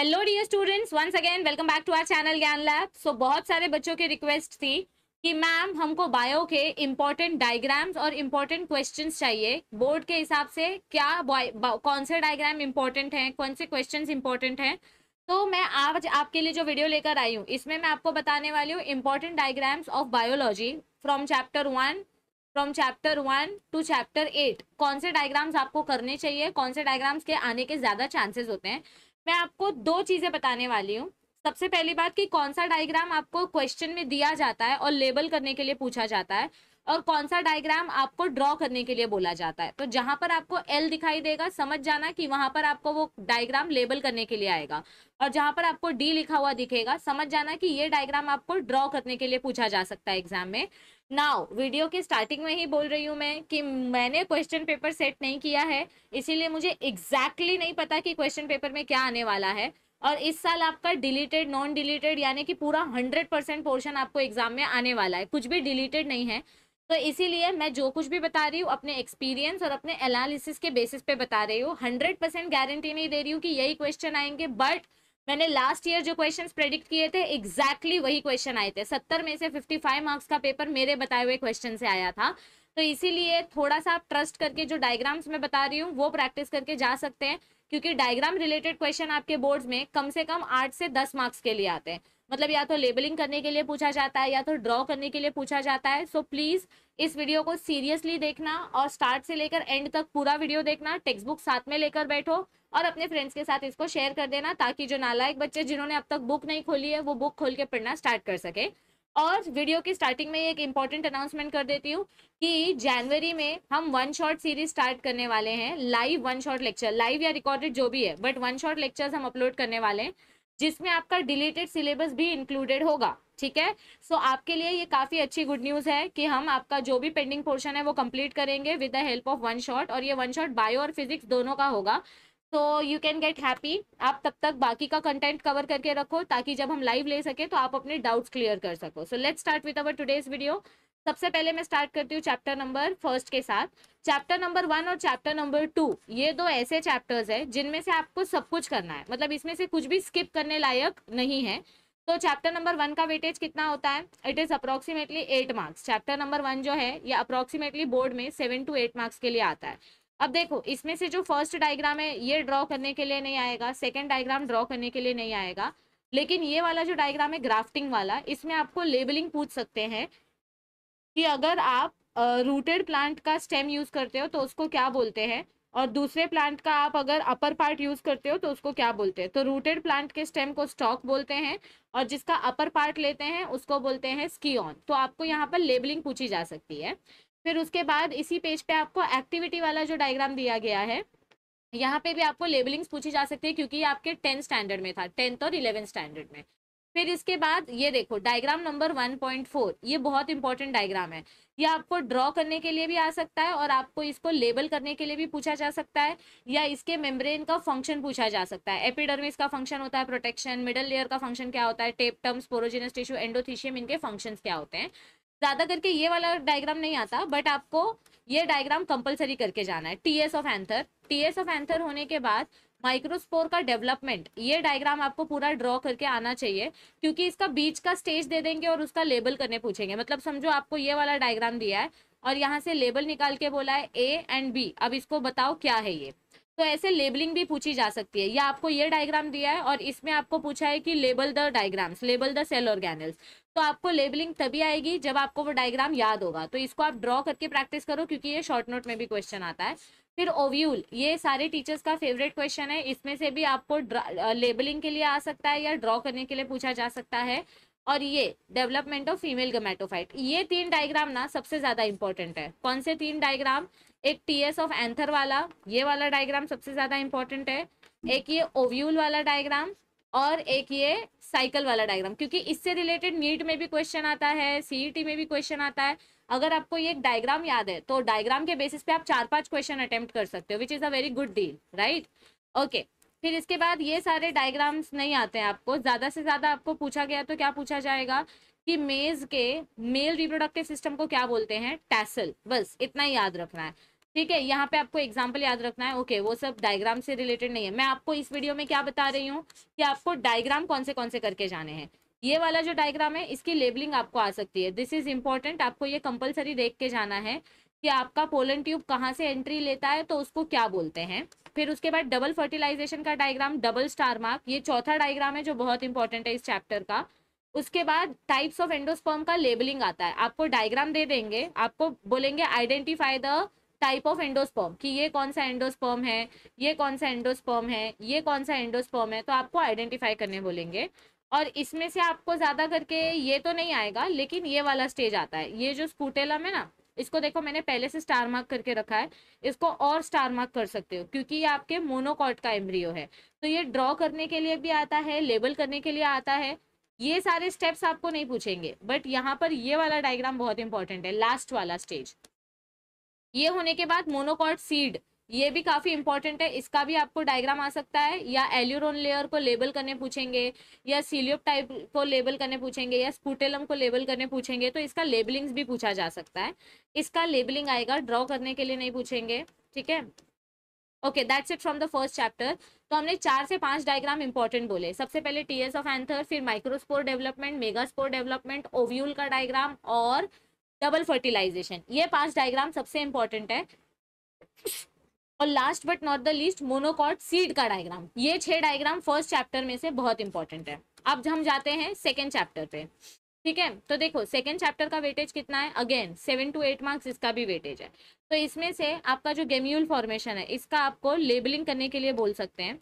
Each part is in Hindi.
hello dear students once again welcome back to our channel Gyan Lab so बहुत सारे बच्चों की रिक्वेस्ट थी कि मैम हमको बायो के इम्पोर्टेंट डायग्राम्स और इम्पोर्टेंट क्वेश्चंस चाहिए बोर्ड के हिसाब से क्या कौन से डायग्राम इम्पोर्टेंट हैं कौन से क्वेश्चंस इम्पोर्टेंट हैं तो मैं आज आपके लिए जो वीडियो लेकर आई हूँ इसमें मैं आपको बताने वाली हूँ important diagrams of biology from chapter one from chapter one to chapter eight कौन से डायग्राम्स आपको करने चाहिए कौन से डायग्राम्स के आने के ज़्यादा चांसेस होते हैं मैं आपको दो चीज़ें बताने वाली हूँ सबसे पहली बात कि कौन सा डायग्राम आपको क्वेश्चन में दिया जाता है और लेबल करने के लिए पूछा जाता है और कौन सा डायग्राम आपको ड्रॉ करने के लिए बोला जाता है तो जहां पर आपको एल दिखाई देगा समझ जाना कि वहां पर आपको वो डायग्राम लेबल करने के लिए आएगा और जहां पर आपको डी लिखा हुआ दिखेगा समझ जाना कि ये डायग्राम आपको ड्रॉ करने के लिए पूछा जा सकता है एग्जाम में नाउ वीडियो की स्टार्टिंग में ही बोल रही हूँ मैं कि मैंने क्वेश्चन पेपर सेट नहीं किया है इसीलिए मुझे एग्जैक्टली exactly नहीं पता कि क्वेश्चन पेपर में क्या आने वाला है और इस साल आपका डिलीटेड नॉन डिलीटेड यानी कि पूरा हंड्रेड परसेंट पोर्शन आपको एग्जाम में आने वाला है कुछ भी डिलीटेड नहीं है तो इसीलिए मैं जो कुछ भी बता रही हूँ अपने एक्सपीरियंस और अपने एनालिसिस के बेसिस पे बता रही हूँ हंड्रेड परसेंट गारंटी नहीं दे रही हूँ कि यही क्वेश्चन आएंगे बट मैंने लास्ट ईयर जो क्वेश्चंस प्रेडिक्ट किए थे एग्जैक्टली exactly वही क्वेश्चन आए थे सत्तर में से फिफ्टी फाइव मार्क्स का पेपर मेरे बताए हुए क्वेश्चन से आया था तो इसीलिए थोड़ा सा आप ट्रस्ट करके जो डायग्राम्स मैं बता रही हूँ वो प्रैक्टिस करके जा सकते हैं क्योंकि डायग्राम रिलेटेड क्वेश्चन आपके बोर्ड्स में कम से कम आठ से दस मार्क्स के लिए आते हैं मतलब या तो लेबलिंग करने के लिए पूछा जाता है या तो ड्रॉ करने के लिए पूछा जाता है सो so, प्लीज़ इस वीडियो को सीरियसली देखना और स्टार्ट से लेकर एंड तक पूरा वीडियो देखना टेक्स्ट बुक साथ में लेकर बैठो और अपने फ्रेंड्स के साथ इसको शेयर कर देना ताकि जो नालायक बच्चे जिन्होंने अब तक बुक नहीं खोली है वो बुक खोल के पढ़ना स्टार्ट कर सके और वीडियो की स्टार्टिंग में एक इम्पॉर्टेंट अनाउंसमेंट कर देती हूँ कि जनवरी में हम वन शॉट सीरीज स्टार्ट करने वाले हैं live one shot lecture live या रिकॉर्डेड जो भी है बट वन शॉट लेक्चर्स हम अपलोड करने वाले हैं जिसमें आपका डिलीटेड सिलेबस भी इंक्लूडेड होगा ठीक है सो so, आपके लिए ये काफ़ी अच्छी गुड न्यूज़ है कि हम आपका जो भी पेंडिंग पोर्शन है वो कंप्लीट करेंगे with the help of one shot और ये वन शॉट बायो और फिजिक्स दोनों का होगा so you can get happy आप तब तक बाकी का कंटेंट कवर करके रखो ताकि जब हम लाइव ले सके तो आप अपने डाउट्स क्लियर कर सको so let's start with our today's video सबसे पहले मैं स्टार्ट करती हूँ चैप्टर नंबर फर्स्ट के साथ चैप्टर नंबर वन और चैप्टर नंबर टू ये दो ऐसे चैप्टर्स हैं जिनमें से आपको सब कुछ करना है मतलब इसमें से कुछ भी स्किप करने लायक नहीं है तो चैप्टर नंबर वन का वेटेज कितना होता है it is approximately eight marks chapter number one जो है ये अप्रॉक्सीमेटली बोर्ड में सेवन टू एट मार्क्स के लिए आता है अब देखो इसमें से जो फर्स्ट डायग्राम है ये ड्रॉ करने के लिए नहीं आएगा सेकेंड डायग्राम ड्रॉ करने के लिए नहीं आएगा लेकिन ये वाला जो डायग्राम है ग्राफ्टिंग वाला इसमें आपको लेबलिंग पूछ सकते हैं कि अगर आप रूटेड uh, प्लांट का स्टेम यूज करते हो तो उसको क्या बोलते हैं और दूसरे प्लांट का आप अगर अपर पार्ट यूज करते हो तो उसको क्या बोलते हैं तो रूटेड प्लांट के स्टेम को स्टॉक बोलते हैं और जिसका अपर पार्ट लेते हैं उसको बोलते हैं स्की तो आपको यहाँ पर लेबलिंग पूछी जा सकती है फिर उसके बाद इसी पेज पे आपको एक्टिविटी वाला जो डायग्राम दिया गया है यहाँ पे भी आपको लेबलिंग्स पूछी जा सकती है क्योंकि ये आपके टेंथ स्टैंडर्ड में था टेंथ और इलेवेंथ स्टैंडर्ड में फिर इसके बाद ये देखो diagram number one point four ये बहुत इंपॉर्टेंट डायग्राम है ये आपको ड्रॉ करने के लिए भी आ सकता है और आपको इसको लेबल करने के लिए भी पूछा जा सकता है या इसके मेम्ब्रेन का फंक्शन पूछा जा सकता है एपिडर्मिस का फंक्शन होता है प्रोटेक्शन मिडल लेयर का फंक्शन क्या होता है टेपटम्स पोरोजिनस टिश्यू एंडोथीशियम इनके फंक्शन क्या होते हैं ज्यादा करके ये वाला डायग्राम नहीं आता बट आपको ये डायग्राम कंपलसरी करके जाना है TS of anther TS of anther होने के बाद माइक्रोस्पोर का डेवलपमेंट ये डायग्राम आपको पूरा ड्रॉ करके आना चाहिए क्योंकि इसका बीच का स्टेज दे देंगे और उसका लेबल करने पूछेंगे मतलब समझो आपको ये वाला डायग्राम दिया है और यहाँ से लेबल निकाल के बोला है ए एंड बी अब इसको बताओ क्या है ये तो ऐसे लेबलिंग भी पूछी जा सकती है या आपको ये डायग्राम दिया है और इसमें आपको पूछा है कि label the diagrams label the cell organelles तो आपको लेबलिंग तभी आएगी जब आपको वो डायग्राम याद होगा तो इसको आप ड्रॉ करके प्रैक्टिस करो क्योंकि ये शॉर्ट नोट में भी क्वेश्चन आता है फिर ओव्यूल ये सारे टीचर्स का फेवरेट क्वेश्चन है इसमें से भी आपको लेबलिंग के लिए आ सकता है या ड्रॉ करने के लिए पूछा जा सकता है और ये डेवलपमेंट ऑफ फीमेल गमेटोफाइट ये तीन डायग्राम ना सबसे ज्यादा इंपॉर्टेंट है कौन से तीन डायग्राम एक टी एस ऑफ एंथर वाला ये वाला डायग्राम सबसे ज़्यादा इंपॉर्टेंट है एक ये ओव्यूल वाला डायग्राम और एक ये साइकिल वाला डायग्राम क्योंकि इससे रिलेटेड नीट में भी क्वेश्चन आता है सीईटी e में भी क्वेश्चन आता है अगर आपको ये एक डायग्राम याद है तो डायग्राम के बेसिस पे आप चार पांच क्वेश्चन अटेम्प्ट कर सकते हो which is a very good deal right okay फिर इसके बाद ये सारे डायग्राम्स नहीं आते हैं आपको ज़्यादा से ज़्यादा आपको पूछा गया तो क्या पूछा जाएगा कि मेज के मेल रिप्रोडक्टिव सिस्टम को क्या बोलते हैं टैसल बस इतना ही याद रखना है ठीक है यहाँ पे आपको एग्जाम्पल याद रखना है ओके वो सब डायग्राम से रिलेटेड नहीं है मैं आपको इस वीडियो में क्या बता रही हूँ कि आपको डायग्राम कौन से कौन से करके जाने हैं ये वाला जो डायग्राम है इसकी लेबलिंग आपको आ सकती है दिस इज इंपॉर्टेंट आपको ये कंपलसरी देख के जाना है कि आपका पोलन ट्यूब कहाँ से एंट्री लेता है तो उसको क्या बोलते हैं फिर उसके बाद डबल फर्टिलाइजेशन का डायग्राम डबल स्टार मार्क ये चौथा डायग्राम है जो बहुत इंपॉर्टेंट है इस चैप्टर का उसके बाद टाइप्स ऑफ एंडोस्पर्म का लेबलिंग आता है आपको डायग्राम दे देंगे आपको बोलेंगे identify the type of endosperm कि ये कौन सा एंडोस्पर्म है ये कौन सा एंडोस्पर्म है ये कौन सा एंडोस्पर्म है तो आपको आइडेंटिफाई करने बोलेंगे और इसमें से आपको ज़्यादा करके ये तो नहीं आएगा लेकिन ये वाला स्टेज आता है ये जो स्कूटेलम है ना इसको देखो मैंने पहले से स्टार मार्क करके रखा है इसको और स्टार मार्क कर सकते हो क्योंकि ये आपके मोनोकॉट का एम्ब्रियो है तो ये ड्रॉ करने के लिए भी आता है लेबल करने के लिए आता है ये सारे स्टेप्स आपको नहीं पूछेंगे बट यहाँ पर ये वाला डायग्राम बहुत इंपॉर्टेंट है लास्ट वाला स्टेज ये होने के बाद मोनोकॉट सीड ये भी काफ़ी इंपॉर्टेंट है इसका भी आपको डायग्राम आ सकता है या एल्यूरोन लेयर को लेबल करने पूछेंगे या सीलियोप टाइप को लेबल करने पूछेंगे या स्पूटेलम को लेबल करने पूछेंगे तो इसका लेबलिंग्स भी पूछा जा सकता है इसका लेबलिंग आएगा ड्रॉ करने के लिए नहीं पूछेंगे ठीक है okay that's it from the first chapter तो हमने चार से पांच डायग्राम इंपॉर्टेंट बोले सबसे पहले टीएस ऑफ एंथर फिर microspore development megaspore development ovule का डायग्राम और डबल फर्टिलाइजेशन ये पांच डायग्राम सबसे इंपॉर्टेंट है और last but not the least monocot seed का डायग्राम ये छह डायग्राम फर्स्ट चैप्टर में से बहुत इंपॉर्टेंट है अब हम जाते हैं सेकेंड चैप्टर पे ठीक है तो देखो सेकेंड चैप्टर का वेटेज कितना है again seven to eight marks इसका भी वेटेज है तो इसमें से आपका जो गेम्यूल फॉर्मेशन है इसका आपको लेबलिंग करने के लिए बोल सकते हैं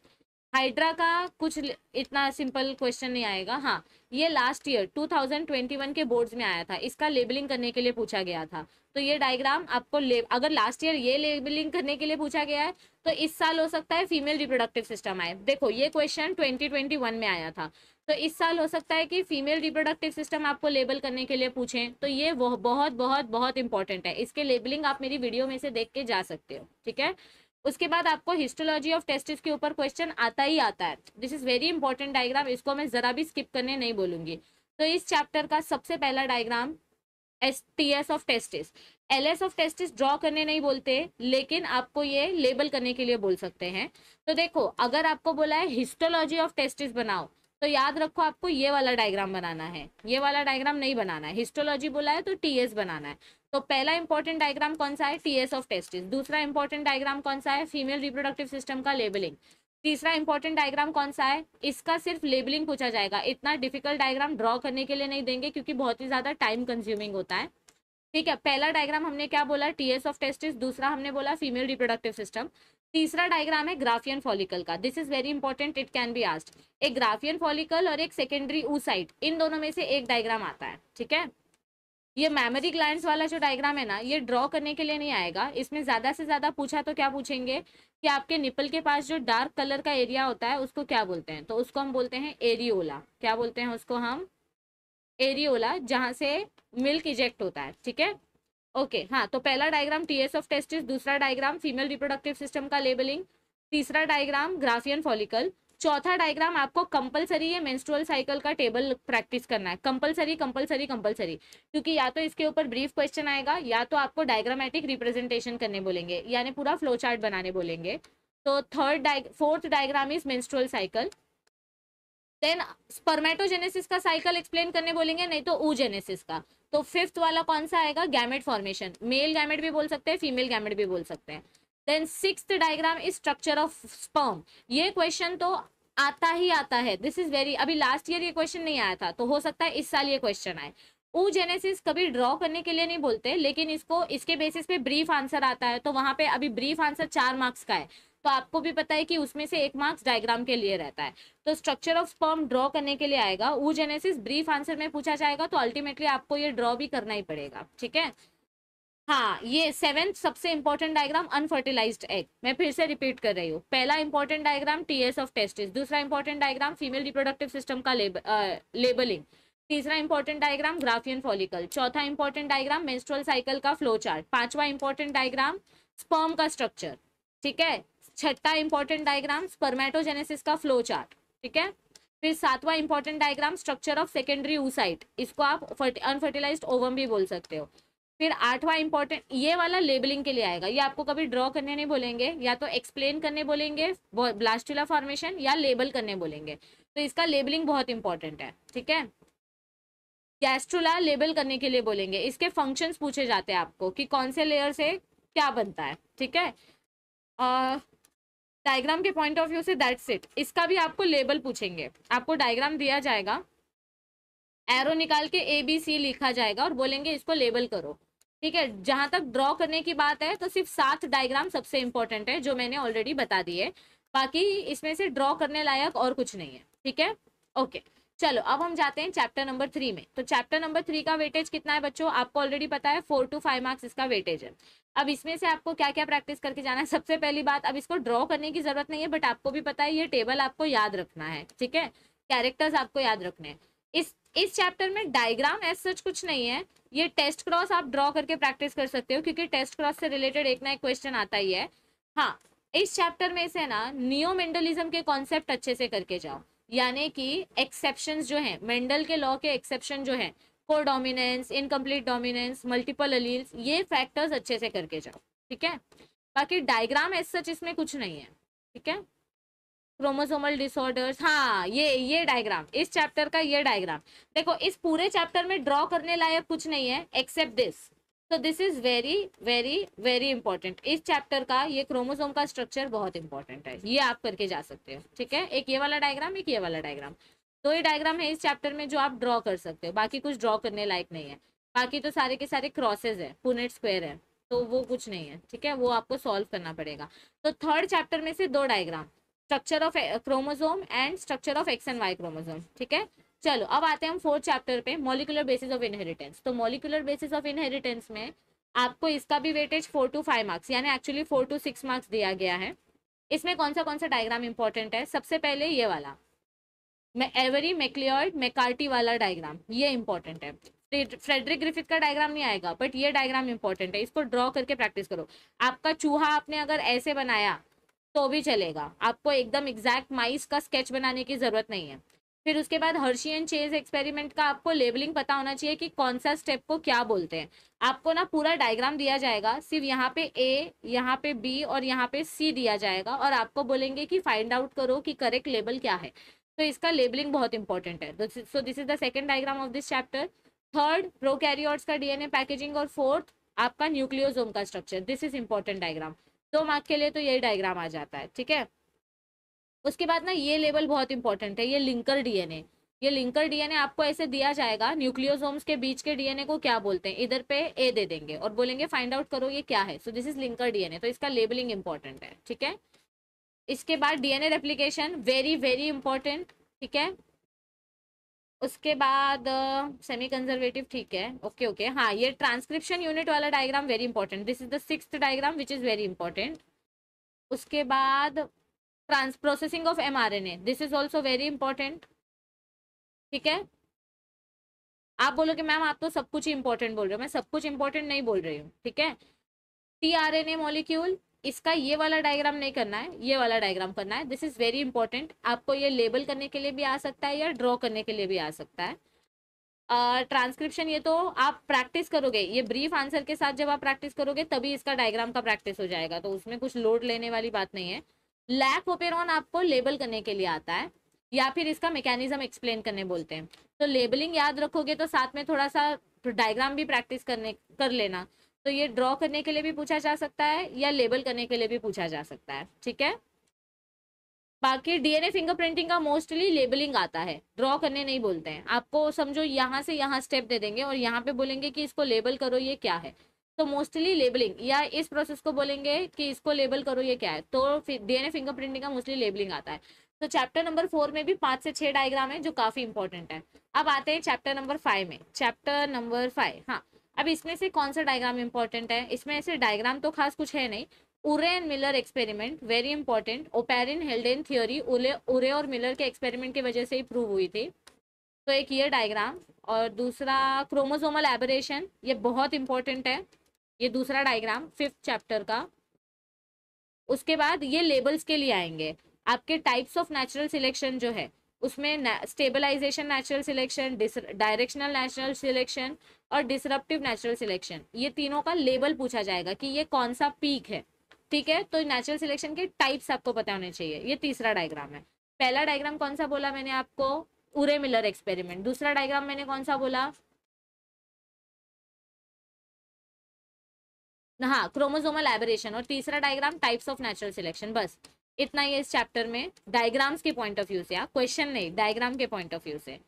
हाइड्रा का कुछ इतना सिंपल क्वेश्चन नहीं आएगा हाँ ये लास्ट ईयर 2021 के बोर्ड्स में आया था इसका लेबलिंग करने के लिए पूछा गया था तो ये डायग्राम आपको ले अगर लास्ट ईयर ये लेबलिंग करने के लिए पूछा गया है तो इस साल हो सकता है फीमेल रिप्रोडक्टिव सिस्टम आए देखो ये क्वेश्चन 2021 में आया था तो इस साल हो सकता है कि फीमेल रिप्रोडक्टिव सिस्टम आपको लेबल करने के लिए पूछें तो ये वो बहुत बहुत बहुत इंपॉर्टेंट है इसके लेबलिंग आप मेरी वीडियो में से देख के जा सकते हो ठीक है उसके बाद आपको हिस्टोलॉजी ऑफ टेस्टिस के ऊपर क्वेश्चन आता ही आता है this is very important diagram इसको मैं जरा भी स्किप करने नहीं बोलूंगी तो इस चैप्टर का सबसे पहला diagram S T S of testis L S of testis draw करने नहीं बोलते लेकिन आपको ये लेबल करने के लिए बोल सकते हैं तो देखो अगर आपको बोला है हिस्टोलॉजी ऑफ टेस्टिस बनाओ तो याद रखो आपको ये वाला डायग्राम बनाना है ये वाला डायग्राम नहीं बनाना है हिस्टोलॉजी बोला है तो टीएस बनाना है तो पहला इंपॉर्टेंट डायग्राम कौन सा है टीएस ऑफ टेस्टिस दूसरा इंपॉर्टेंट डायग्राम कौन सा है फीमेल रिप्रोडक्टिव सिस्टम का लेबलिंग तीसरा इंपॉर्टेंट डायग्राम कौन सा है इसका सिर्फ लेबलिंग पूछा जाएगा इतना डिफिकल्ट डायग्राम ड्रॉ करने के लिए नहीं देंगे क्योंकि बहुत ही ज़्यादा टाइम कंज्यूमिंग होता है ठीक है पहला डायग्राम हमने क्या बोला टीएस ऑफ टेस्टिस दूसरा हमने बोला फीमेल रिप्रोडक्टिव सिस्टम तीसरा डायग्राम है ग्राफियन फॉलिकल का this is very important it can be asked एक ग्राफियन फॉलिकल और एक सेकेंडरी ऊसाइट इन दोनों में से एक डायग्राम आता है ठीक है ये मेमोरी ग्लैंड वाला जो डायग्राम है ना ये ड्रॉ करने के लिए नहीं आएगा इसमें ज़्यादा से ज़्यादा पूछा तो क्या पूछेंगे कि आपके निपल के पास जो डार्क कलर का एरिया होता है उसको क्या बोलते हैं तो उसको हम बोलते हैं एरियोला क्या बोलते हैं उसको हम एरियोला जहाँ से मिल्क इजेक्ट होता है ठीक है ओके okay, हाँ तो पहला डायग्राम टीएस ऑफ टेस्टिस दूसरा डायग्राम फीमेल रिप्रोडक्टिव सिस्टम का लेबलिंग तीसरा डायग्राम ग्राफियन फॉलिकल चौथा डायग्राम आपको कंपलसरी ये मेंस्ट्रुअल साइकिल का टेबल प्रैक्टिस करना है कंपलसरी कंपलसरी कंपलसरी क्योंकि या तो इसके ऊपर ब्रीफ क्वेश्चन आएगा या तो आपको डायग्रामेटिक रिप्रेजेंटेशन करने बोलेंगे यानी पूरा फ्लो चार्ट बनाने बोलेंगे तो third dia fourth diagram is menstrual cycle then spermatogenesis का साइकिल एक्सप्लेन करने बोलेंगे नहीं तो ऊजेनेसिस का तो फिफ्थ वाला कौन सा आएगा गैमेट फॉर्मेशन मेल गैमेट भी बोल सकते हैं फीमेल गैमेट भी बोल सकते हैं then six diagram is structure of sperm ये क्वेश्चन तो आता ही आता है दिस इज वेरी अभी लास्ट ईयर ये क्वेश्चन नहीं आया था तो हो सकता है इस साल ये क्वेश्चन आए ऊ जेनेसिस कभी ड्रॉ करने के लिए नहीं बोलते लेकिन इसको इसके बेसिस पे ब्रीफ आंसर आता है तो वहां पे अभी ब्रीफ आंसर चार मार्क्स का है तो आपको भी पता है कि उसमें से एक मार्क्स डायग्राम के लिए रहता है तो स्ट्रक्चर ऑफ स्पर्म ड्रॉ करने के लिए आएगा वो जेनेसिस ब्रीफ आंसर में पूछा जाएगा तो अल्टीमेटली आपको ये ड्रॉ भी करना ही पड़ेगा ठीक है हाँ ये सेवेंथ सबसे इंपॉर्टेंट डायग्राम अनफर्टिलाइज्ड एग मैं फिर से रिपीट कर रही हूँ पहला important diagram TS of testis दूसरा important diagram female reproductive system का लेब, आ, लेबलिंग तीसरा इंपॉर्टेंट डायग्राम ग्राफियन फॉलिकल चौथा इंपॉर्टेंट डायग्राम मेंस्ट्रुअल साइकिल का फ्लो चार्ट पांचवा इंपॉर्टेंट डायग्राम स्पर्म का स्ट्रक्चर ठीक है छठा इंपॉर्टेंट डायग्राम स्पर्मेटोजेनेसिस का फ्लो चार्ट ठीक है फिर सातवां important diagram structure of secondary oocyte इसको आप अनफर्टिलाइज ओवम भी बोल सकते हो फिर आठवां इंपॉर्टेंट ये वाला लेबलिंग के लिए आएगा ये आपको कभी ड्रॉ करने नहीं बोलेंगे या तो एक्सप्लेन करने बोलेंगे ब्लास्टुला फॉर्मेशन या लेबल करने बोलेंगे तो इसका लेबलिंग बहुत इंपॉर्टेंट है ठीक है गैस्ट्रोला लेबल करने के लिए बोलेंगे इसके फंक्शंस पूछे जाते हैं आपको कि कौन से लेयर से क्या बनता है ठीक है डायग्राम के पॉइंट ऑफ व्यू से दैट्स इट इसका भी आपको लेबल पूछेंगे आपको डायग्राम दिया जाएगा एरो निकाल के ए बी सी लिखा जाएगा और बोलेंगे इसको लेबल करो ठीक है जहां तक ड्रॉ करने की बात है तो सिर्फ सात डायग्राम सबसे इंपॉर्टेंट है जो मैंने ऑलरेडी बता दिए बाकी इसमें से ड्रॉ करने लायक और कुछ नहीं है ठीक है ओके चलो अब हम जाते हैं चैप्टर नंबर थ्री में तो चैप्टर नंबर थ्री का वेटेज कितना है बच्चों आपको ऑलरेडी पता है फोर टू फाइव मार्क्स इसका वेटेज है अब इसमें से आपको क्या क्या प्रैक्टिस करके जाना है सबसे पहली बात अब इसको ड्रॉ करने की जरूरत नहीं है बट आपको भी पता है ये टेबल आपको याद रखना है ठीक है कैरेक्टर्स आपको याद रखने हैं इस इस चैप्टर में डायग्राम एज सच कुछ नहीं है ये टेस्ट क्रॉस आप ड्रॉ करके प्रैक्टिस कर सकते हो क्योंकि टेस्ट क्रॉस से रिलेटेड एक ना एक क्वेश्चन आता ही है हाँ इस चैप्टर में से ना मेंडलिज्म के कॉन्सेप्ट अच्छे से करके जाओ यानी कि एक्सेप्शन जो है मेंडल के लॉ के एक्सेप्शन जो है for dominance incomplete dominance multiple alleles ये फैक्टर्स अच्छे से करके जाओ ठीक है बाकी डायग्राम एज सच इसमें कुछ नहीं है ठीक है क्रोमोसोमल डिसऑर्डर्स हाँ ये ये डायग्राम इस चैप्टर का ये डायग्राम देखो इस पूरे चैप्टर में ड्रॉ करने लायक कुछ नहीं है एक्सेप्ट दिस तो this is very very very important इस चैप्टर का ये क्रोमोसोम का स्ट्रक्चर बहुत इंपॉर्टेंट है ये आप करके जा सकते हो ठीक है एक ये वाला डायग्राम एक ये वाला डायग्राम तो ये डायग्राम है इस चैप्टर में जो आप ड्रॉ कर सकते हो बाकी कुछ ड्रॉ करने लायक नहीं है बाकी तो सारे के सारे क्रॉसेज है पुनेट स्क्वेयर है तो वो कुछ नहीं है ठीक है वो आपको सॉल्व करना पड़ेगा तो थर्ड चैप्टर में से दो diagram structure of chromosome and structure of X and Y chromosome ठीक है चलो अब आते हैं हम फोर्थ चैप्टर पे मॉलिकुलर बेसिस ऑफ इनहेरिटेंस तो मॉलिकुलर बेसिस ऑफ इनहेरिटेंस में आपको इसका भी weightage four to five marks यानी actually four to six marks दिया गया है इसमें कौन सा कौन सा डायग्राम इंपॉर्टेंट है सबसे पहले ये वाला मैं एवरी मैक्लियॉर्ड मेकार्टी वाला डायग्राम ये इंपॉर्टेंट है फ्रेडरिक ग्रिफिथ का डायग्राम नहीं आएगा बट ये डायग्राम इंपॉर्टेंट है इसको ड्रॉ करके प्रैक्टिस करो आपका चूहा आपने अगर ऐसे बनाया तो भी चलेगा आपको एकदम एग्जैक्ट माइस का स्केच बनाने की जरूरत नहीं है फिर उसके बाद हर्शी एंड चेज एक्सपेरिमेंट का आपको लेबलिंग पता होना चाहिए कि कौन सा स्टेप को क्या बोलते हैं आपको ना पूरा डायग्राम दिया जाएगा सिर्फ यहाँ पे ए यहाँ पे बी और यहाँ पे सी दिया जाएगा और आपको बोलेंगे कि फाइंड आउट करो कि करेक्ट लेबल क्या है तो इसका लेबलिंग बहुत इंपॉर्टेंट है so this is the second diagram of this chapter third pro का डीएनए पैकेजिंग और फोर्थ आपका न्यूक्लियोजोम का structure this is important diagram दो मार्क के लिए तो यही डायग्राम आ जाता है ठीक है उसके बाद ना ये लेवल बहुत इंपॉर्टेंट है ये लिंकर डीएनए ये लिंकर डीएनए आपको ऐसे दिया जाएगा न्यूक्लियोसोम्स के बीच के डीएनए को क्या बोलते हैं इधर पे ए दे देंगे और बोलेंगे फाइंड आउट करो ये क्या है so this is linker DNA तो इसका लेबलिंग इंपॉर्टेंट है ठीक है इसके बाद DNA replication very very important ठीक है उसके बाद सेमी कंजर्वेटिव ठीक है ओके ओके हाँ ये ट्रांसक्रिप्शन यूनिट वाला diagram very important this is the six diagram which is very important उसके बाद trans processing of mRNA this is also very important ठीक है आप बोलोगे मैम आप तो सब कुछ इंपॉर्टेंट बोल रहे हो मैं सब कुछ इंपॉर्टेंट नहीं बोल रही हूँ ठीक है T R N A molecule इसका ये वाला डायग्राम नहीं करना है ये वाला डायग्राम करना है दिस इज वेरी इंपॉर्टेंट आपको ये लेबल करने के लिए भी आ सकता है या ड्रॉ करने के लिए भी आ सकता है ट्रांसक्रिप्शन uh, ये तो आप प्रैक्टिस करोगे ये ब्रीफ आंसर के साथ जब आप प्रैक्टिस करोगे तभी इसका डायग्राम का प्रैक्टिस हो जाएगा तो उसमें कुछ लोड लेने वाली बात नहीं है लैक ओपेरॉन आपको लेबल करने के लिए आता है या फिर इसका मैकेनिज्म एक्सप्लेन करने बोलते हैं तो लेबलिंग याद रखोगे तो साथ में थोड़ा सा डायग्राम भी प्रैक्टिस करने कर लेना तो ये ड्रॉ करने के लिए भी पूछा जा सकता है या लेबल करने के लिए भी पूछा जा सकता है ठीक है बाकी डीएनए फिंगरप्रिंटिंग का मोस्टली लेबलिंग आता है ड्रॉ करने नहीं बोलते हैं आपको समझो यहाँ से यहाँ स्टेप दे देंगे और यहाँ पे बोलेंगे कि इसको लेबल करो ये क्या है तो मोस्टली लेबलिंग या इस प्रोसेस को बोलेंगे कि इसको लेबल करो ये क्या है तो डीएनए फिंगरप्रिंटिंग का मोस्टली लेबलिंग आता है तो चैप्टर नंबर फोर में भी पांच से छह डायग्राम है जो काफी इंपॉर्टेंट है अब आते हैं चैप्टर नंबर फाइव में चैप्टर नंबर फाइव हाँ अब इसमें से कौन सा डायग्राम इंपॉर्टेंट है इसमें से डायग्राम तो खास कुछ है नहीं Urey and Miller experiment very important Oparin Haldane theory Urey और मिलर के एक्सपेरिमेंट की वजह से ही प्रूव हुई थी तो एक ये डायग्राम और दूसरा क्रोमोसोमल एबरेशन ये बहुत इंपॉर्टेंट है ये दूसरा डायग्राम फिफ्थ चैप्टर का उसके बाद ये लेबल्स के लिए आएंगे आपके टाइप्स ऑफ नेचुरल सिलेक्शन जो है उसमें stabilisation natural selection directional natural selection और डिसरप्टिव नेचुरल सिलेक्शन ये तीनों का लेबल पूछा जाएगा कि ये कौन सा पीक है ठीक है तो नेचुरल सिलेक्शन के टाइप्स आपको पता होने चाहिए ये तीसरा डायग्राम है पहला डायग्राम कौन सा बोला मैंने आपको उरे मिलर एक्सपेरिमेंट दूसरा डायग्राम मैंने कौन सा बोला हाँ क्रोमोजोमल एबरेशन और तीसरा diagram types of natural selection बस इतना ही इस चैप्टर में डायग्राम्स के पॉइंट ऑफ व्यू से आप क्वेश्चन नहीं डायग्राम के पॉइंट ऑफ व्यू से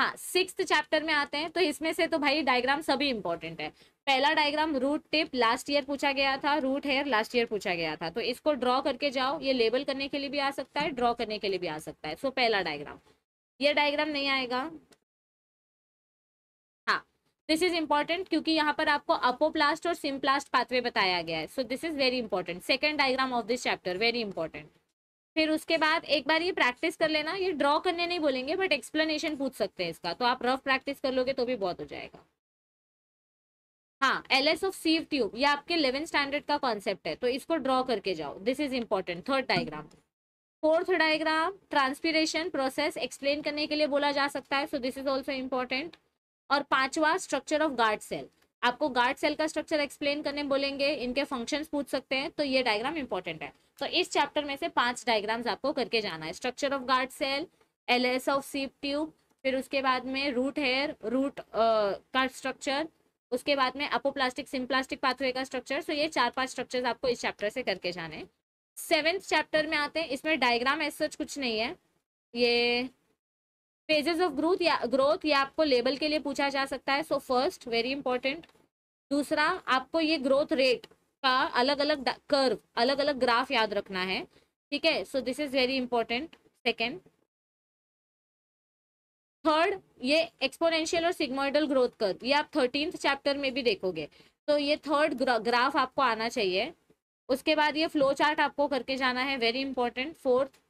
हाँ सिक्स चैप्टर हाँ, में आते हैं तो इसमें से तो भाई डायग्राम सभी इंपॉर्टेंट है पहला diagram root tip last year पूछा गया था रूट हेयर लास्ट ईयर पूछा गया था तो इसको ड्रॉ करके जाओ ये लेबल करने के लिए भी आ सकता है ड्रॉ करने के लिए भी आ सकता है सो पहला डायग्राम ये डायग्राम नहीं आएगा दिस इज इंपॉर्टेंट क्योंकि यहाँ पर आपको अपोप्लास्ट और सिम्प्लास्ट पाथवे बताया गया है so this is very important second diagram of this chapter very important फिर उसके बाद एक बार ये प्रैक्टिस कर लेना ये ड्रॉ करने नहीं बोलेंगे बट एक्सप्लेनेशन पूछ सकते हैं इसका तो आप रफ प्रैक्टिस कर लोगे तो भी बहुत हो जाएगा हाँ L S of sieve tube ये आपके इलेवन स्टैंडर्ड का कॉन्सेप्ट है तो इसको ड्रॉ करके जाओ this is important third diagram fourth diagram transpiration process explain करने के लिए बोला जा सकता है so this is also important और पांचवा स्ट्रक्चर ऑफ गार्ड सेल आपको गार्ड सेल का स्ट्रक्चर एक्सप्लेन करने बोलेंगे इनके फंक्शंस पूछ सकते हैं तो ये डायग्राम इंपॉर्टेंट है तो इस चैप्टर में से पांच डायग्राम्स आपको करके जाना है structure of guard cell L S of sieve tube फिर उसके बाद में रूट हेयर रूट का स्ट्रक्चर उसके बाद में अपोप्लास्टिक सिम्प्लास्टिक पाथवे का स्ट्रक्चर सो ये चार पांच स्ट्रक्चर आपको इस चैप्टर से करके जाने सेवेंथ चैप्टर में आते हैं इसमें डायग्राम एज सच कुछ नहीं है ये फेजेस ऑफ ग्रोथ या ग्रोथ ये आपको लेबल के लिए पूछा जा सकता है सो फर्स्ट वेरी इंपॉर्टेंट दूसरा आपको ये ग्रोथ रेट का अलग अलग कर्व अलग अलग ग्राफ याद रखना है ठीक है so this is very important second third ये एक्सपोनेंशियल और सिग्मोइडल ग्रोथ कर्व ये आप थर्टीन चैप्टर में भी देखोगे तो ये थर्ड ग्राफ आपको आना चाहिए उसके बाद ये फ्लो चार्ट आपको करके जाना है वेरी इंपॉर्टेंट फोर्थ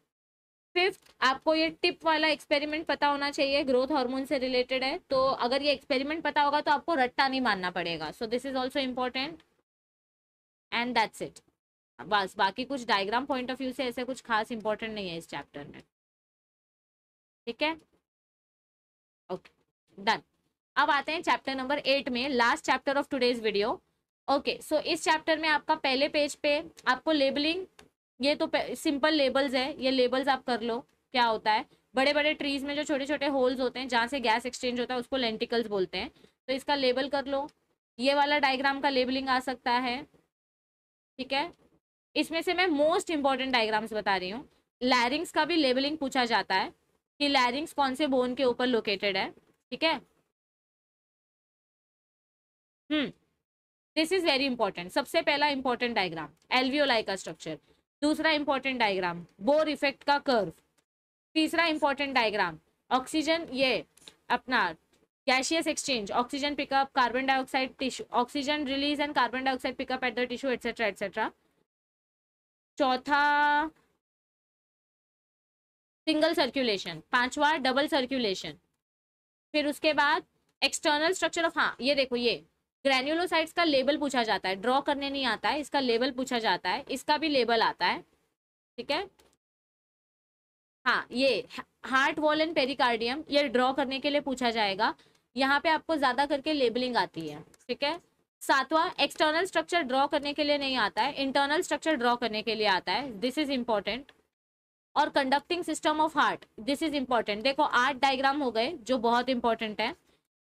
फिफ्थ आपको ये टिप वाला एक्सपेरिमेंट पता होना चाहिए ग्रोथ हार्मोन से रिलेटेड है तो अगर ये एक्सपेरिमेंट पता होगा तो आपको रट्टा नहीं मानना पड़ेगा so this is also important and that's it बस बाकी कुछ डायग्राम पॉइंट ऑफ व्यू से ऐसे कुछ खास इंपॉर्टेंट नहीं है इस चैप्टर में ठीक है ओके डन अब आते हैं चैप्टर नंबर एट में last chapter of today's video okay so इस चैप्टर में आपका पहले पेज पे आपको लेबलिंग ये तो सिंपल लेबल्स है ये लेबल्स आप कर लो क्या होता है बड़े बड़े ट्रीज में जो छोटे छोटे होल्स होते हैं जहाँ से गैस एक्सचेंज होता है उसको लेंटिकल्स बोलते हैं तो इसका लेबल कर लो ये वाला डायग्राम का लेबलिंग आ सकता है ठीक है इसमें से मैं मोस्ट इंपॉर्टेंट डायग्राम्स बता रही हूँ लैरिंग्स का भी लेबलिंग पूछा जाता है कि लैरिंग्स कौन से बोन के ऊपर लोकेटेड है ठीक है hmm this is very important सबसे पहला इंपॉर्टेंट डायग्राम एलवीओलाई का स्ट्रक्चर दूसरा इंपॉर्टेंट डायग्राम बोर इफेक्ट का कर्व तीसरा इंपॉर्टेंट डायग्राम ऑक्सीजन ये अपना gaseous exchange oxygen pickup carbon dioxide tissue oxygen release and carbon dioxide pickup at the tissue etcetera etcetera चौथा सिंगल सर्कुलेशन पांचवा डबल सर्कुलेशन फिर उसके बाद एक्सटर्नल स्ट्रक्चर ऑफ हाँ ये देखो ये ग्रेन्यूलोसाइट्स का लेबल पूछा जाता है ड्रॉ करने नहीं आता है इसका लेबल पूछा जाता है इसका भी लेबल आता है ठीक है हाँ ये हार्ट वॉल एंड पेरिकार्डियम ये ड्रॉ करने के लिए पूछा जाएगा यहाँ पे आपको ज़्यादा करके लेबलिंग आती है ठीक है सातवां एक्सटर्नल स्ट्रक्चर ड्रॉ करने के लिए नहीं आता है इंटरनल स्ट्रक्चर ड्रॉ करने के लिए आता है दिस इज इम्पॉर्टेंट और conducting system of heart this is important देखो आठ डायग्राम हो गए जो बहुत इंपॉर्टेंट है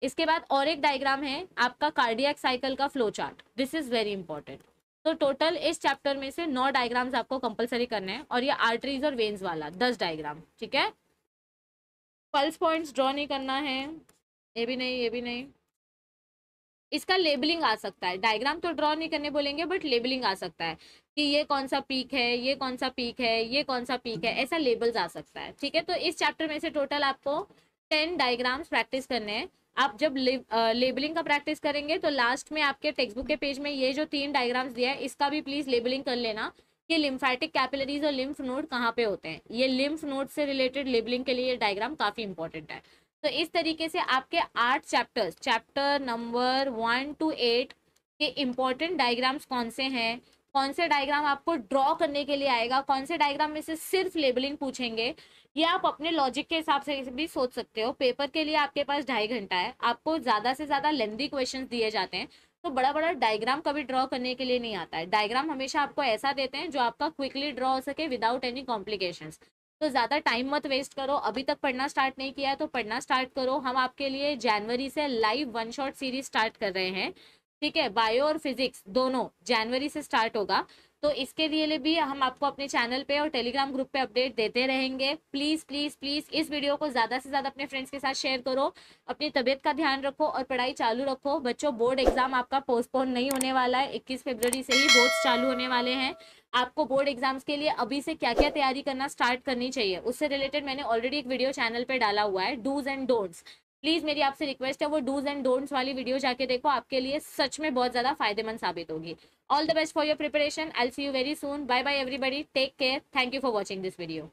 इसके बाद और एक डायग्राम है आपका कार्डियक साइकिल का flow chart this is very important तो टोटल इस चैप्टर में से नौ डायग्राम्स आपको कंपलसरी करने हैं और ये आर्टरीज और वेन्स वाला दस डायग्राम ठीक है पल्स पॉइंट्स ड्रॉ नहीं करना है ये भी नहीं ये भी नहीं इसका लेबलिंग आ सकता है डायग्राम तो ड्रॉ नहीं करने बोलेंगे बट लेबलिंग आ सकता है कि ये कौन सा पीक है ये कौन सा पीक है ये कौन सा पीक है ऐसा लेबल्स आ सकता है ठीक है तो इस चैप्टर में से टोटल आपको टेन डायग्राम्स प्रैक्टिस करने हैं आप जब लेबलिंग का प्रैक्टिस करेंगे तो लास्ट में आपके टेक्स्ट बुक के पेज में ये जो तीन डायग्राम्स दिया है इसका भी प्लीज लेबलिंग कर लेना कि लिम्फेटिक कैपिलरीज और लिम्फ नोड कहाँ पे होते हैं ये लिम्फ नोड से रिलेटेड लेबलिंग के लिए ये डायग्राम काफी इंपॉर्टेंट है तो इस तरीके से आपके आठ chapters chapter number one to eight के इम्पॉर्टेंट डायग्राम्स कौन से हैं कौन से डायग्राम आपको ड्रॉ करने के लिए आएगा कौन से डायग्राम में से सिर्फ लेबलिंग पूछेंगे ये आप अपने लॉजिक के हिसाब से भी सोच सकते हो पेपर के लिए आपके पास ढाई घंटा है आपको ज़्यादा से ज़्यादा लेंदी क्वेश्चन दिए जाते हैं तो बड़ा बड़ा डायग्राम कभी ड्रॉ करने के लिए नहीं आता है डायग्राम हमेशा आपको ऐसा देते हैं जो आपका क्विकली ड्रॉ हो सके विदाउट एनी कॉम्प्लिकेशन तो ज़्यादा टाइम मत वेस्ट करो अभी तक पढ़ना स्टार्ट नहीं किया है तो पढ़ना स्टार्ट करो हम आपके लिए जनवरी से live one shot series start कर रहे हैं ठीक है बायो और फिजिक्स दोनों जनवरी से स्टार्ट होगा तो इसके लिए भी हम आपको अपने चैनल पे और टेलीग्राम ग्रुप पे अपडेट देते रहेंगे प्लीज़ प्लीज़ प्लीज़ इस वीडियो को ज़्यादा से ज़्यादा अपने फ्रेंड्स के साथ शेयर करो अपनी तबीयत का ध्यान रखो और पढ़ाई चालू रखो बच्चों बोर्ड एग्जाम आपका पोस्टपोन नहीं होने वाला है इक्कीस फेबररी से ही बोर्ड्स चालू होने वाले हैं आपको बोर्ड एग्जाम्स के लिए अभी से क्या क्या तैयारी करना स्टार्ट करनी चाहिए उससे रिलेटेड मैंने ऑलरेडी एक वीडियो चैनल पर डाला हुआ है डूज एंड डोंट्स प्लीज़ मेरी आपसे रिक्वेस्ट है वो डूज एंड डोंट्स वाली वीडियो जाके देखो आपके लिए सच में बहुत ज़्यादा फायदेमंद साबित होगी all the best for your preparation I see you very soon bye bye everybody take care thank you for watching this video